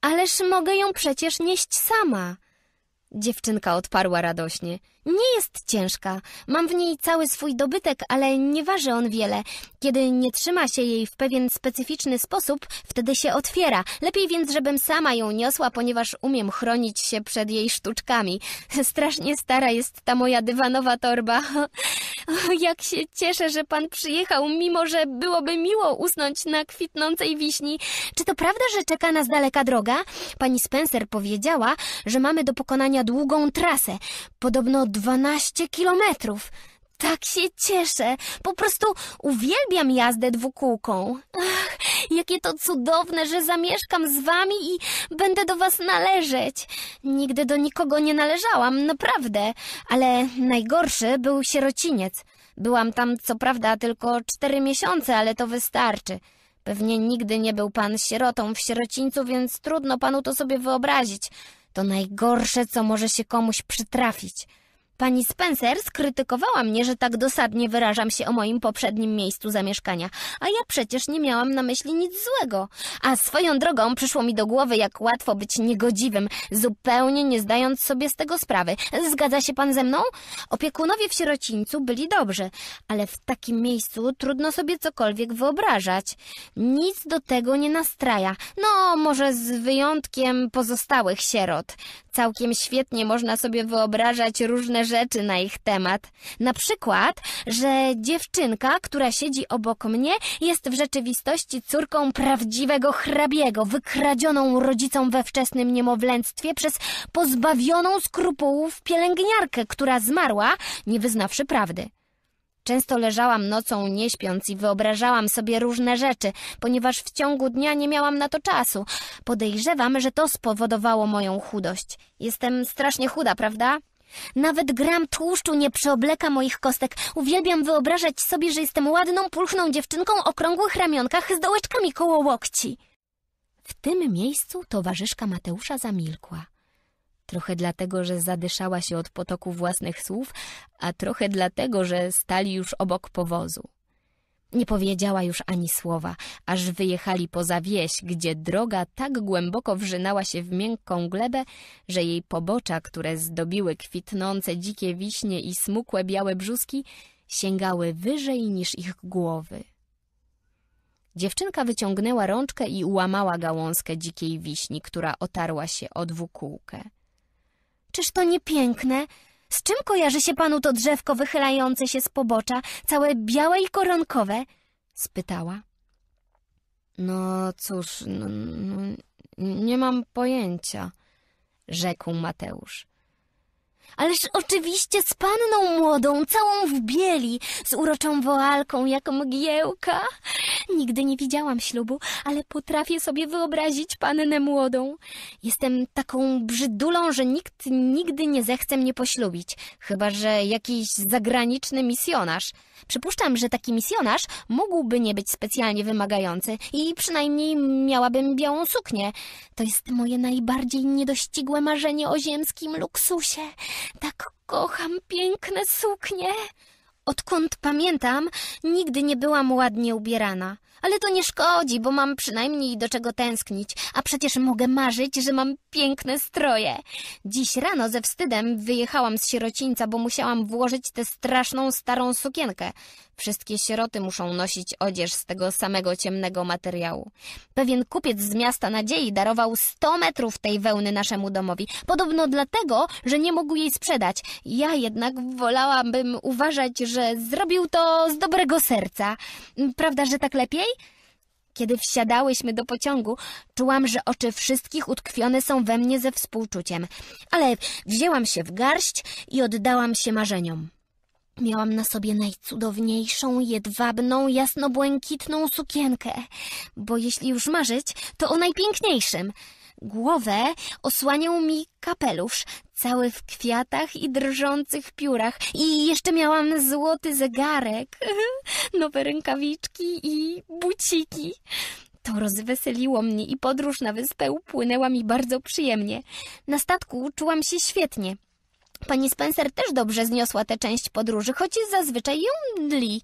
Ależ mogę ją przecież nieść sama, Dziewczynka odparła radośnie. Nie jest ciężka. Mam w niej cały swój dobytek, ale nie waży on wiele. Kiedy nie trzyma się jej w pewien specyficzny sposób, wtedy się otwiera. Lepiej więc, żebym sama ją niosła, ponieważ umiem chronić się przed jej sztuczkami. Strasznie stara jest ta moja dywanowa torba. <laughs> jak się cieszę, że pan przyjechał, mimo że byłoby miło usnąć na kwitnącej wiśni. Czy to prawda, że czeka nas daleka droga? Pani Spencer powiedziała, że mamy do pokonania długą trasę. Podobno 12 kilometrów. Tak się cieszę. Po prostu uwielbiam jazdę dwukółką. Ach, jakie to cudowne, że zamieszkam z wami i będę do was należeć. Nigdy do nikogo nie należałam, naprawdę. Ale najgorszy był sierociniec. Byłam tam co prawda tylko cztery miesiące, ale to wystarczy. Pewnie nigdy nie był pan sierotą w sierocińcu, więc trudno panu to sobie wyobrazić. To najgorsze, co może się komuś przytrafić. Pani Spencer skrytykowała mnie, że tak dosadnie wyrażam się o moim poprzednim miejscu zamieszkania, a ja przecież nie miałam na myśli nic złego. A swoją drogą przyszło mi do głowy, jak łatwo być niegodziwym, zupełnie nie zdając sobie z tego sprawy. Zgadza się pan ze mną? Opiekunowie w sierocińcu byli dobrzy, ale w takim miejscu trudno sobie cokolwiek wyobrażać. Nic do tego nie nastraja. No, może z wyjątkiem pozostałych sierot. Całkiem świetnie można sobie wyobrażać różne rzeczy na ich temat. Na przykład, że dziewczynka, która siedzi obok mnie, jest w rzeczywistości córką prawdziwego hrabiego, wykradzioną rodzicom we wczesnym niemowlęctwie przez pozbawioną skrupułów pielęgniarkę, która zmarła, nie wyznawszy prawdy. Często leżałam nocą nie śpiąc i wyobrażałam sobie różne rzeczy, ponieważ w ciągu dnia nie miałam na to czasu. Podejrzewam, że to spowodowało moją chudość. Jestem strasznie chuda, prawda? Nawet gram tłuszczu nie przeobleka moich kostek. Uwielbiam wyobrażać sobie, że jestem ładną, pulchną dziewczynką o krągłych ramionkach z dołeczkami koło łokci. W tym miejscu towarzyszka Mateusza zamilkła trochę dlatego, że zadyszała się od potoku własnych słów, a trochę dlatego, że stali już obok powozu. Nie powiedziała już ani słowa, aż wyjechali poza wieś, gdzie droga tak głęboko wrzynała się w miękką glebę, że jej pobocza, które zdobiły kwitnące dzikie wiśnie i smukłe białe brzuski, sięgały wyżej niż ich głowy. Dziewczynka wyciągnęła rączkę i ułamała gałązkę dzikiej wiśni, która otarła się o dwukółkę. Czyż to nie piękne? Z czym kojarzy się panu to drzewko wychylające się z pobocza, całe białe i koronkowe? spytała. No cóż, no, no, nie mam pojęcia, rzekł Mateusz. Ależ oczywiście z panną młodą, całą w bieli, z uroczą woalką jak mgiełka Nigdy nie widziałam ślubu, ale potrafię sobie wyobrazić pannę młodą. Jestem taką brzydulą, że nikt nigdy nie zechce mnie poślubić, chyba że jakiś zagraniczny misjonarz. Przypuszczam, że taki misjonarz mógłby nie być specjalnie wymagający i przynajmniej miałabym białą suknię. To jest moje najbardziej niedościgłe marzenie o ziemskim luksusie. Tak kocham piękne suknie. Odkąd pamiętam, nigdy nie byłam ładnie ubierana. Ale to nie szkodzi, bo mam przynajmniej do czego tęsknić, a przecież mogę marzyć, że mam piękne stroje. Dziś rano ze wstydem wyjechałam z sierocińca, bo musiałam włożyć tę straszną starą sukienkę. Wszystkie sieroty muszą nosić odzież z tego samego ciemnego materiału. Pewien kupiec z miasta nadziei darował 100 metrów tej wełny naszemu domowi. Podobno dlatego, że nie mógł jej sprzedać. Ja jednak wolałabym uważać, że zrobił to z dobrego serca. Prawda, że tak lepiej? Kiedy wsiadałyśmy do pociągu, czułam, że oczy wszystkich utkwione są we mnie ze współczuciem. Ale wzięłam się w garść i oddałam się marzeniom. Miałam na sobie najcudowniejszą, jedwabną, jasnobłękitną sukienkę, bo jeśli już marzyć, to o najpiękniejszym. Głowę osłaniał mi kapelusz, cały w kwiatach i drżących piórach. I jeszcze miałam złoty zegarek, <laughs> nowe rękawiczki i buciki. To rozweseliło mnie i podróż na wyspę upłynęła mi bardzo przyjemnie. Na statku czułam się świetnie. Pani Spencer też dobrze zniosła tę część podróży, choć zazwyczaj ją mdli.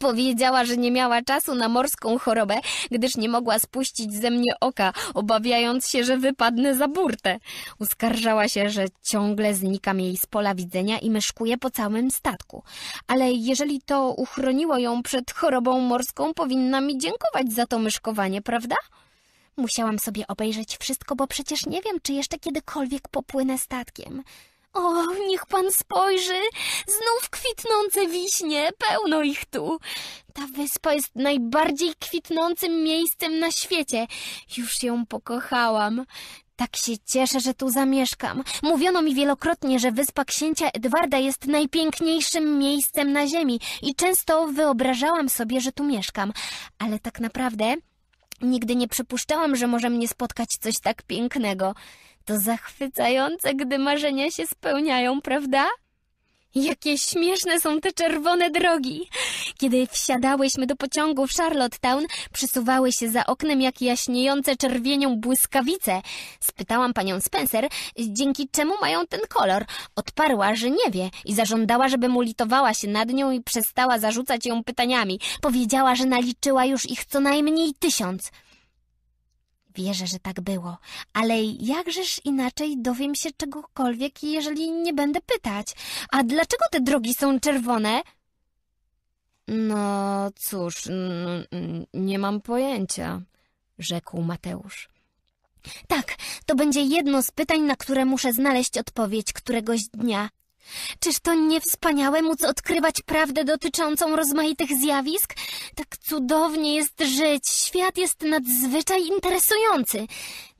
Powiedziała, że nie miała czasu na morską chorobę, gdyż nie mogła spuścić ze mnie oka, obawiając się, że wypadnę za burtę. Uskarżała się, że ciągle znikam jej z pola widzenia i myszkuję po całym statku. Ale jeżeli to uchroniło ją przed chorobą morską, powinna mi dziękować za to myszkowanie, prawda? Musiałam sobie obejrzeć wszystko, bo przecież nie wiem, czy jeszcze kiedykolwiek popłynę statkiem. O, niech pan spojrzy! Znów kwitnące wiśnie, pełno ich tu. Ta wyspa jest najbardziej kwitnącym miejscem na świecie. Już ją pokochałam. Tak się cieszę, że tu zamieszkam. Mówiono mi wielokrotnie, że wyspa księcia Edwarda jest najpiękniejszym miejscem na ziemi i często wyobrażałam sobie, że tu mieszkam. Ale tak naprawdę Nigdy nie przypuszczałam, że może mnie spotkać coś tak pięknego to zachwycające, gdy marzenia się spełniają, prawda? Jakie śmieszne są te czerwone drogi! Kiedy wsiadałyśmy do pociągu w Charlottetown, przesuwały się za oknem jak jaśniejące czerwienią błyskawice. Spytałam panią Spencer, dzięki czemu mają ten kolor. Odparła, że nie wie i zażądała, żeby mu litowała się nad nią i przestała zarzucać ją pytaniami. Powiedziała, że naliczyła już ich co najmniej tysiąc. Wierzę, że tak było, ale jakżeż inaczej dowiem się czegokolwiek, jeżeli nie będę pytać? A dlaczego te drogi są czerwone? No cóż, nie mam pojęcia, rzekł Mateusz. Tak, to będzie jedno z pytań, na które muszę znaleźć odpowiedź któregoś dnia. Czyż to nie wspaniałe móc odkrywać prawdę dotyczącą rozmaitych zjawisk? Tak cudownie jest żyć, świat jest nadzwyczaj interesujący.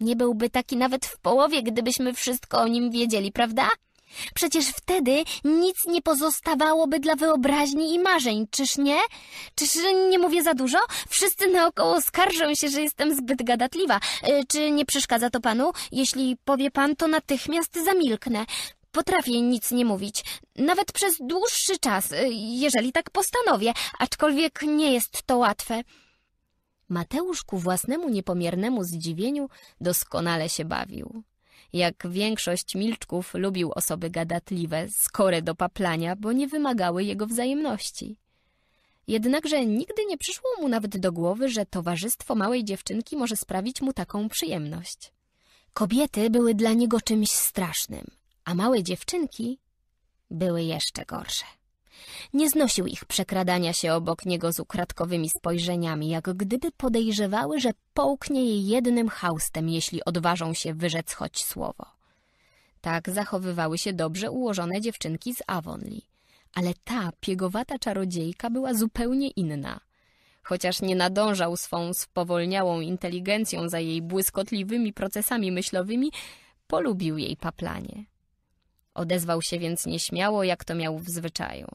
Nie byłby taki nawet w połowie, gdybyśmy wszystko o nim wiedzieli, prawda? Przecież wtedy nic nie pozostawałoby dla wyobraźni i marzeń, czyż nie? Czyż nie mówię za dużo? Wszyscy naokoło skarżą się, że jestem zbyt gadatliwa. E, czy nie przeszkadza to panu? Jeśli powie pan, to natychmiast zamilknę. Potrafię nic nie mówić, nawet przez dłuższy czas, y, jeżeli tak postanowię, aczkolwiek nie jest to łatwe. Mateusz ku własnemu niepomiernemu zdziwieniu doskonale się bawił. Jak większość milczków lubił osoby gadatliwe, skore do paplania, bo nie wymagały jego wzajemności. Jednakże nigdy nie przyszło mu nawet do głowy, że towarzystwo małej dziewczynki może sprawić mu taką przyjemność. Kobiety były dla niego czymś strasznym a małe dziewczynki były jeszcze gorsze. Nie znosił ich przekradania się obok niego z ukradkowymi spojrzeniami, jak gdyby podejrzewały, że połknie je jednym haustem, jeśli odważą się wyrzec choć słowo. Tak zachowywały się dobrze ułożone dziewczynki z Avonlea. Ale ta piegowata czarodziejka była zupełnie inna. Chociaż nie nadążał swą spowolniałą inteligencją za jej błyskotliwymi procesami myślowymi, polubił jej paplanie. Odezwał się więc nieśmiało, jak to miał w zwyczaju.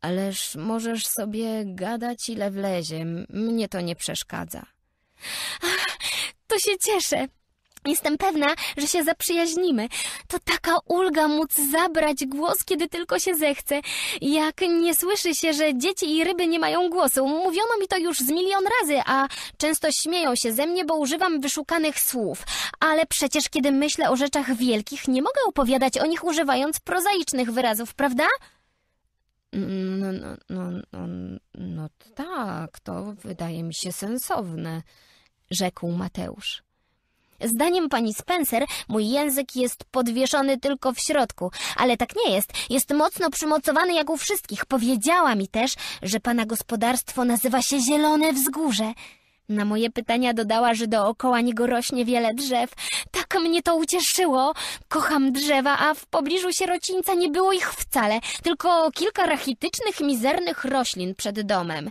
Ależ możesz sobie gadać ile wlezie, mnie to nie przeszkadza. Ach, to się cieszę, Jestem pewna, że się zaprzyjaźnimy. To taka ulga móc zabrać głos, kiedy tylko się zechce. Jak nie słyszy się, że dzieci i ryby nie mają głosu. Mówiono mi to już z milion razy, a często śmieją się ze mnie, bo używam wyszukanych słów. Ale przecież kiedy myślę o rzeczach wielkich, nie mogę opowiadać o nich używając prozaicznych wyrazów, prawda? No, no, no, no, no tak, to wydaje mi się sensowne, rzekł Mateusz. Zdaniem pani Spencer mój język jest podwieszony tylko w środku, ale tak nie jest. Jest mocno przymocowany jak u wszystkich. Powiedziała mi też, że pana gospodarstwo nazywa się Zielone Wzgórze. Na moje pytania dodała, że dookoła niego rośnie wiele drzew. Tak mnie to ucieszyło. Kocham drzewa, a w pobliżu sierocińca nie było ich wcale, tylko kilka rachitycznych, mizernych roślin przed domem.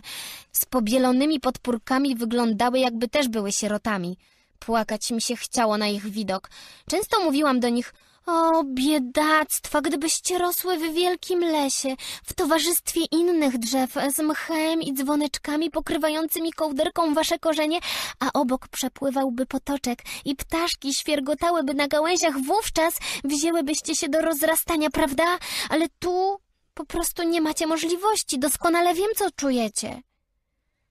Z pobielonymi podpórkami wyglądały, jakby też były sierotami. Płakać mi się chciało na ich widok. Często mówiłam do nich... O, biedactwa, gdybyście rosły w wielkim lesie, w towarzystwie innych drzew, z mchem i dzwoneczkami pokrywającymi kołderką wasze korzenie, a obok przepływałby potoczek i ptaszki świergotałyby na gałęziach, wówczas wzięłybyście się do rozrastania, prawda? Ale tu po prostu nie macie możliwości, doskonale wiem, co czujecie.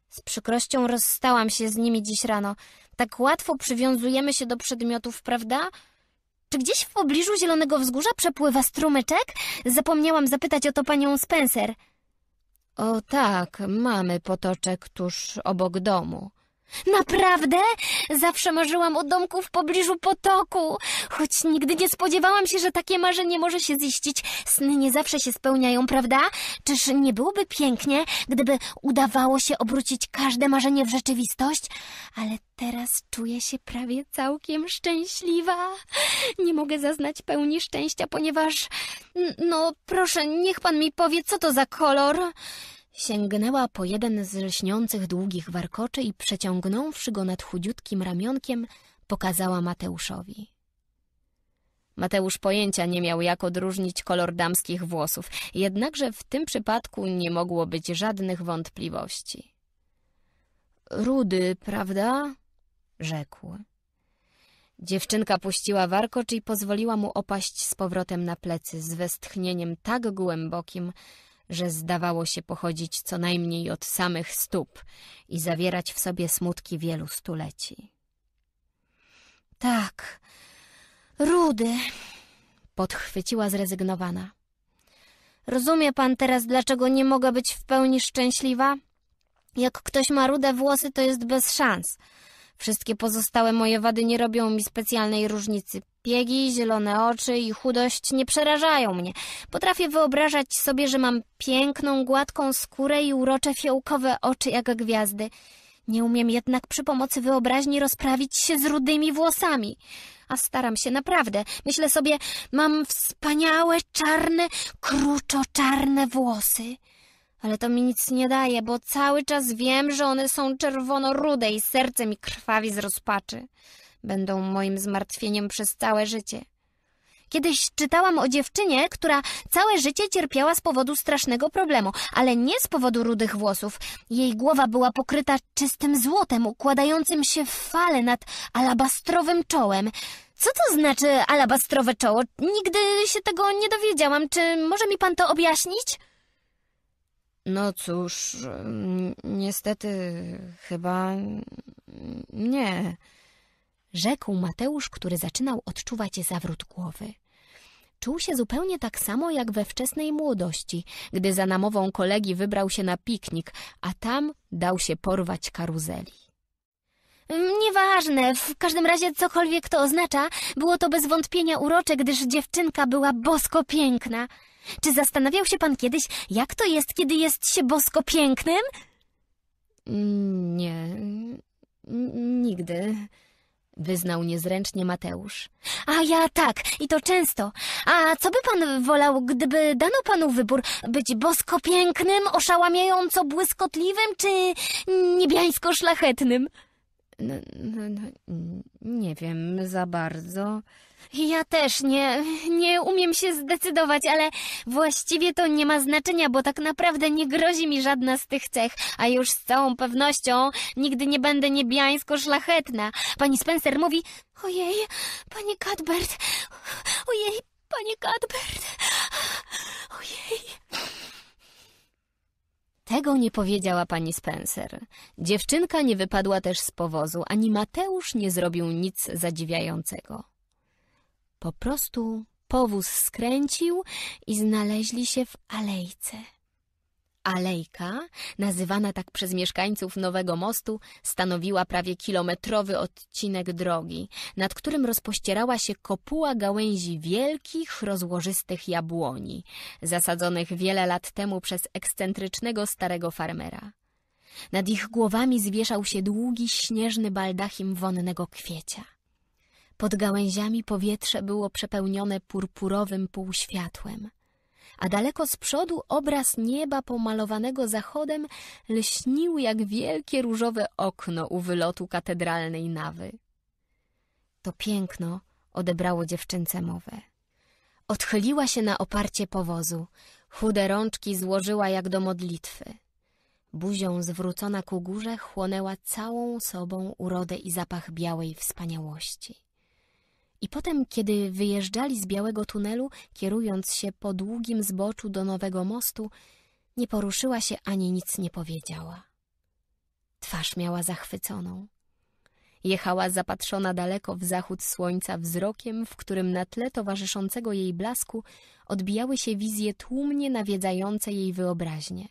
Z przykrością rozstałam się z nimi dziś rano. Tak łatwo przywiązujemy się do przedmiotów, prawda? Czy gdzieś w pobliżu Zielonego Wzgórza przepływa strumyczek? Zapomniałam zapytać o to panią Spencer. O tak, mamy potoczek tuż obok domu. Naprawdę? Zawsze marzyłam o domku w pobliżu potoku, choć nigdy nie spodziewałam się, że takie marzenie może się ziścić. Sny nie zawsze się spełniają, prawda? Czyż nie byłoby pięknie, gdyby udawało się obrócić każde marzenie w rzeczywistość? Ale teraz czuję się prawie całkiem szczęśliwa. Nie mogę zaznać pełni szczęścia, ponieważ... No, proszę, niech pan mi powie, co to za kolor... Sięgnęła po jeden z lśniących długich warkoczy i przeciągnąwszy go nad chudziutkim ramionkiem, pokazała Mateuszowi. Mateusz pojęcia nie miał, jak odróżnić kolor damskich włosów, jednakże w tym przypadku nie mogło być żadnych wątpliwości. Rudy, prawda? rzekł. Dziewczynka puściła warkocz i pozwoliła mu opaść z powrotem na plecy z westchnieniem tak głębokim, że zdawało się pochodzić co najmniej od samych stóp i zawierać w sobie smutki wielu stuleci. Tak, rudy, podchwyciła zrezygnowana. Rozumie pan teraz, dlaczego nie mogę być w pełni szczęśliwa? Jak ktoś ma rude włosy, to jest bez szans. Wszystkie pozostałe moje wady nie robią mi specjalnej różnicy biegi, zielone oczy i chudość nie przerażają mnie. Potrafię wyobrażać sobie, że mam piękną, gładką skórę i urocze fiołkowe oczy jak gwiazdy. Nie umiem jednak przy pomocy wyobraźni rozprawić się z rudymi włosami. A staram się naprawdę. Myślę sobie, mam wspaniałe, czarne, kruczo-czarne włosy. Ale to mi nic nie daje, bo cały czas wiem, że one są czerwono-rude i serce mi krwawi z rozpaczy będą moim zmartwieniem przez całe życie. Kiedyś czytałam o dziewczynie, która całe życie cierpiała z powodu strasznego problemu, ale nie z powodu rudych włosów. Jej głowa była pokryta czystym złotem, układającym się w fale nad alabastrowym czołem. Co to znaczy alabastrowe czoło? Nigdy się tego nie dowiedziałam. Czy może mi pan to objaśnić? No cóż, niestety chyba nie rzekł Mateusz, który zaczynał odczuwać zawrót głowy. Czuł się zupełnie tak samo jak we wczesnej młodości, gdy za namową kolegi wybrał się na piknik, a tam dał się porwać karuzeli. Mm, nieważne, w każdym razie cokolwiek to oznacza, było to bez wątpienia urocze, gdyż dziewczynka była bosko piękna. Czy zastanawiał się pan kiedyś, jak to jest, kiedy jest się bosko pięknym? Mm, nie, nigdy. Wyznał niezręcznie Mateusz. A ja tak, i to często. A co by pan wolał, gdyby dano panu wybór być bosko pięknym, oszałamiająco błyskotliwym, czy niebiańsko szlachetnym? No, no, no, nie wiem za bardzo. Ja też nie, nie umiem się zdecydować, ale właściwie to nie ma znaczenia, bo tak naprawdę nie grozi mi żadna z tych cech, a już z całą pewnością nigdy nie będę niebiańsko-szlachetna. Pani Spencer mówi, ojej, pani Cadbert, ojej, pani Cadbert, ojej. Tego nie powiedziała pani Spencer. Dziewczynka nie wypadła też z powozu, ani Mateusz nie zrobił nic zadziwiającego. Po prostu powóz skręcił i znaleźli się w alejce. Alejka, nazywana tak przez mieszkańców Nowego Mostu, stanowiła prawie kilometrowy odcinek drogi, nad którym rozpościerała się kopuła gałęzi wielkich, rozłożystych jabłoni, zasadzonych wiele lat temu przez ekscentrycznego starego farmera. Nad ich głowami zwieszał się długi, śnieżny baldachim wonnego kwiecia. Pod gałęziami powietrze było przepełnione purpurowym półświatłem – a daleko z przodu obraz nieba pomalowanego zachodem lśnił jak wielkie różowe okno u wylotu katedralnej nawy. To piękno odebrało dziewczynce mowę. Odchyliła się na oparcie powozu, chude rączki złożyła jak do modlitwy. Buzią zwrócona ku górze chłonęła całą sobą urodę i zapach białej wspaniałości. I potem, kiedy wyjeżdżali z białego tunelu, kierując się po długim zboczu do nowego mostu, nie poruszyła się ani nic nie powiedziała. Twarz miała zachwyconą. Jechała zapatrzona daleko w zachód słońca wzrokiem, w którym na tle towarzyszącego jej blasku odbijały się wizje tłumnie nawiedzające jej wyobraźnię.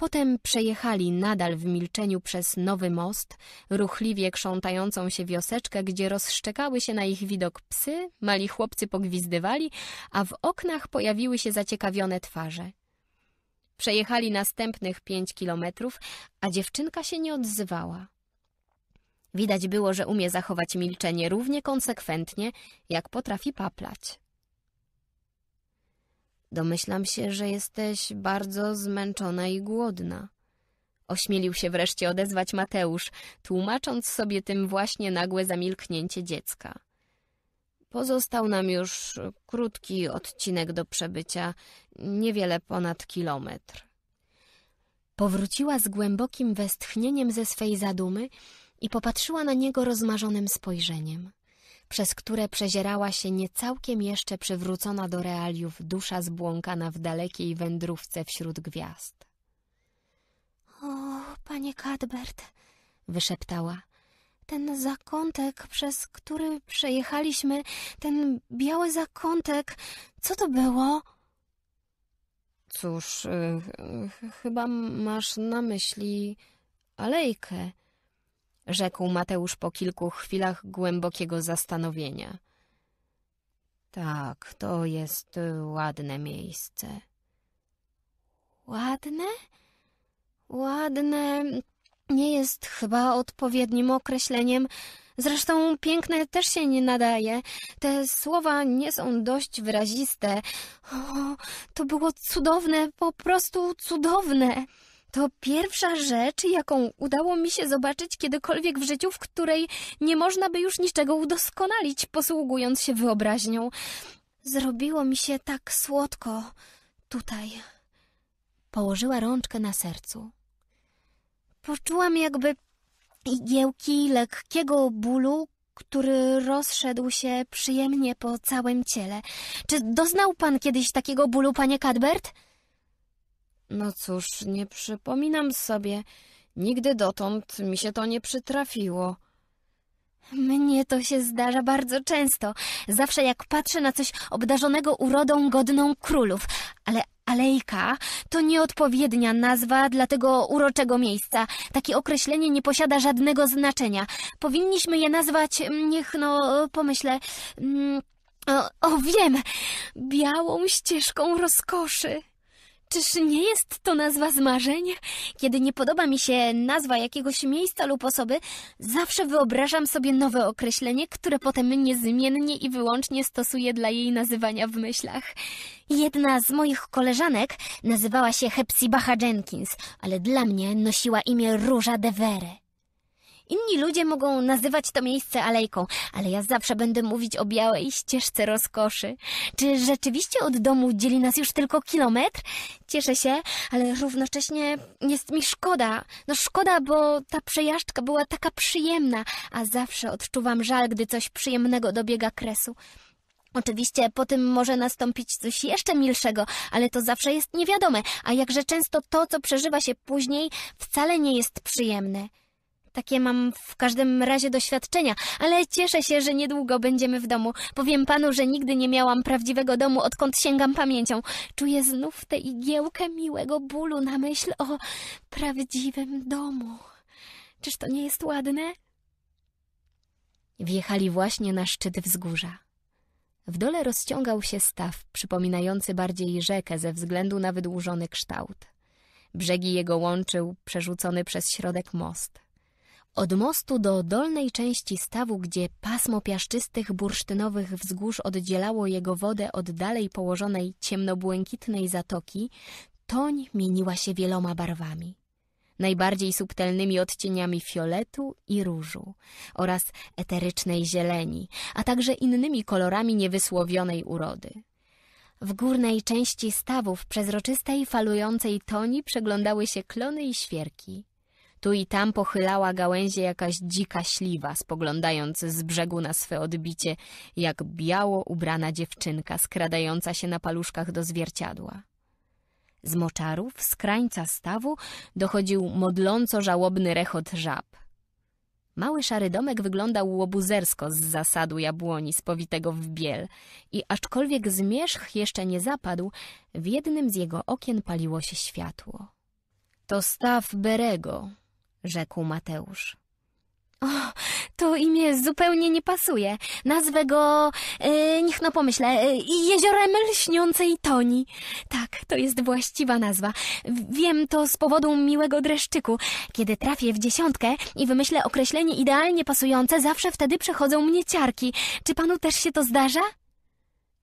Potem przejechali nadal w milczeniu przez nowy most, ruchliwie krzątającą się wioseczkę, gdzie rozszczekały się na ich widok psy, mali chłopcy pogwizdywali, a w oknach pojawiły się zaciekawione twarze. Przejechali następnych pięć kilometrów, a dziewczynka się nie odzywała. Widać było, że umie zachować milczenie równie konsekwentnie, jak potrafi paplać. Domyślam się, że jesteś bardzo zmęczona i głodna. Ośmielił się wreszcie odezwać Mateusz, tłumacząc sobie tym właśnie nagłe zamilknięcie dziecka. Pozostał nam już krótki odcinek do przebycia, niewiele ponad kilometr. Powróciła z głębokim westchnieniem ze swej zadumy i popatrzyła na niego rozmarzonym spojrzeniem przez które przezierała się niecałkiem jeszcze przywrócona do realiów dusza zbłąkana w dalekiej wędrówce wśród gwiazd. — O, panie Cadbert — wyszeptała — ten zakątek, przez który przejechaliśmy, ten biały zakątek, co to było? — Cóż, y y chyba masz na myśli alejkę rzekł Mateusz po kilku chwilach głębokiego zastanowienia. Tak, to jest ładne miejsce. Ładne? Ładne nie jest chyba odpowiednim określeniem. Zresztą piękne też się nie nadaje. Te słowa nie są dość wyraziste. O, to było cudowne, po prostu cudowne. To pierwsza rzecz, jaką udało mi się zobaczyć kiedykolwiek w życiu, w której nie można by już niczego udoskonalić, posługując się wyobraźnią. Zrobiło mi się tak słodko tutaj. Położyła rączkę na sercu. Poczułam jakby igiełki lekkiego bólu, który rozszedł się przyjemnie po całym ciele. Czy doznał pan kiedyś takiego bólu, panie Cadbert? No cóż, nie przypominam sobie. Nigdy dotąd mi się to nie przytrafiło. Mnie to się zdarza bardzo często. Zawsze jak patrzę na coś obdarzonego urodą godną królów, ale alejka to nieodpowiednia nazwa dla tego uroczego miejsca. Takie określenie nie posiada żadnego znaczenia. Powinniśmy je nazwać, mm, niech no, pomyślę... Mm, o, o wiem, białą ścieżką rozkoszy. Czyż nie jest to nazwa z marzeń? Kiedy nie podoba mi się nazwa jakiegoś miejsca lub osoby, zawsze wyobrażam sobie nowe określenie, które potem niezmiennie i wyłącznie stosuję dla jej nazywania w myślach. Jedna z moich koleżanek nazywała się Hepsibaha Jenkins, ale dla mnie nosiła imię Róża de Vere. Inni ludzie mogą nazywać to miejsce alejką, ale ja zawsze będę mówić o białej ścieżce rozkoszy. Czy rzeczywiście od domu dzieli nas już tylko kilometr? Cieszę się, ale równocześnie jest mi szkoda. No szkoda, bo ta przejażdżka była taka przyjemna, a zawsze odczuwam żal, gdy coś przyjemnego dobiega kresu. Oczywiście po tym może nastąpić coś jeszcze milszego, ale to zawsze jest niewiadome, a jakże często to, co przeżywa się później, wcale nie jest przyjemne. Takie mam w każdym razie doświadczenia, ale cieszę się, że niedługo będziemy w domu. Powiem panu, że nigdy nie miałam prawdziwego domu, odkąd sięgam pamięcią. Czuję znów tę igiełkę miłego bólu na myśl o prawdziwym domu. Czyż to nie jest ładne? Wjechali właśnie na szczyt wzgórza. W dole rozciągał się staw, przypominający bardziej rzekę ze względu na wydłużony kształt. Brzegi jego łączył przerzucony przez środek most. Od mostu do dolnej części stawu, gdzie pasmo piaszczystych bursztynowych wzgórz oddzielało jego wodę od dalej położonej ciemnobłękitnej zatoki, toń mieniła się wieloma barwami. Najbardziej subtelnymi odcieniami fioletu i różu oraz eterycznej zieleni, a także innymi kolorami niewysłowionej urody. W górnej części stawów przezroczystej, falującej toni przeglądały się klony i świerki – tu i tam pochylała gałęzie jakaś dzika śliwa, spoglądając z brzegu na swe odbicie, jak biało ubrana dziewczynka skradająca się na paluszkach do zwierciadła. Z moczarów, z krańca stawu, dochodził modląco żałobny rechot żab. Mały szary domek wyglądał łobuzersko z zasadu jabłoni spowitego w biel i aczkolwiek zmierzch jeszcze nie zapadł, w jednym z jego okien paliło się światło. To staw Berego, rzekł Mateusz. O, to imię zupełnie nie pasuje. Nazwę go, yy, niech no pomyślę, yy, jeziorem lśniącej toni. Tak, to jest właściwa nazwa. Wiem to z powodu miłego dreszczyku. Kiedy trafię w dziesiątkę i wymyślę określenie idealnie pasujące, zawsze wtedy przechodzą mnie ciarki. Czy panu też się to zdarza?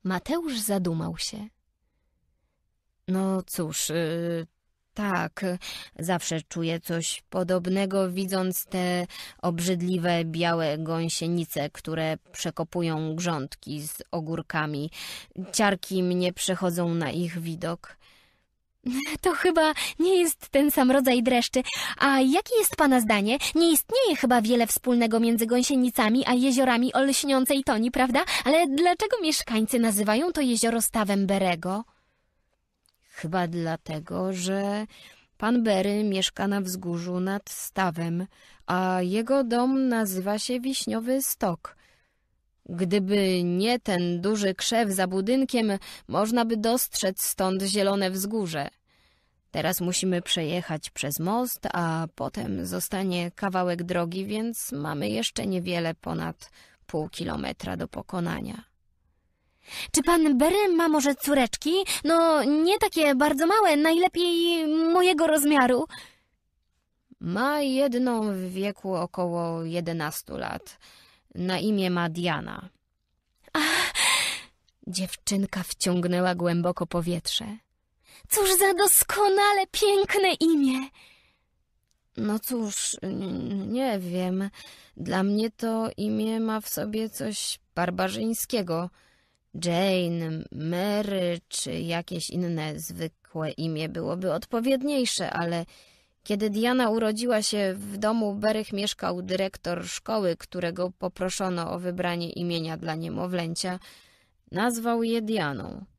Mateusz zadumał się. No cóż, yy, tak, zawsze czuję coś podobnego, widząc te obrzydliwe białe gąsienice, które przekopują grządki z ogórkami. Ciarki mnie przechodzą na ich widok. <laughs> To chyba nie jest ten sam rodzaj dreszczy. A jakie jest pana zdanie? Nie istnieje chyba wiele wspólnego między gąsienicami a jeziorami o lśniącej toni, prawda? Ale dlaczego mieszkańcy nazywają to jezioro stawem Berego? Chyba dlatego, że pan Berry mieszka na wzgórzu nad stawem, a jego dom nazywa się Wiśniowy Stok. Gdyby nie ten duży krzew za budynkiem, można by dostrzec stąd zielone wzgórze. Teraz musimy przejechać przez most, a potem zostanie kawałek drogi, więc mamy jeszcze niewiele ponad pół kilometra do pokonania. Czy pan Berry ma może córeczki? No, nie takie bardzo małe, najlepiej mojego rozmiaru. Ma jedną w wieku około jedenastu lat. Na imię ma Diana. Ach, dziewczynka wciągnęła głęboko powietrze. Cóż za doskonale piękne imię! No cóż, nie wiem. Dla mnie to imię ma w sobie coś barbarzyńskiego. Jane, Mary czy jakieś inne zwykłe imię byłoby odpowiedniejsze, ale kiedy Diana urodziła się, w domu Berych mieszkał dyrektor szkoły, którego poproszono o wybranie imienia dla niemowlęcia. Nazwał je Dianą.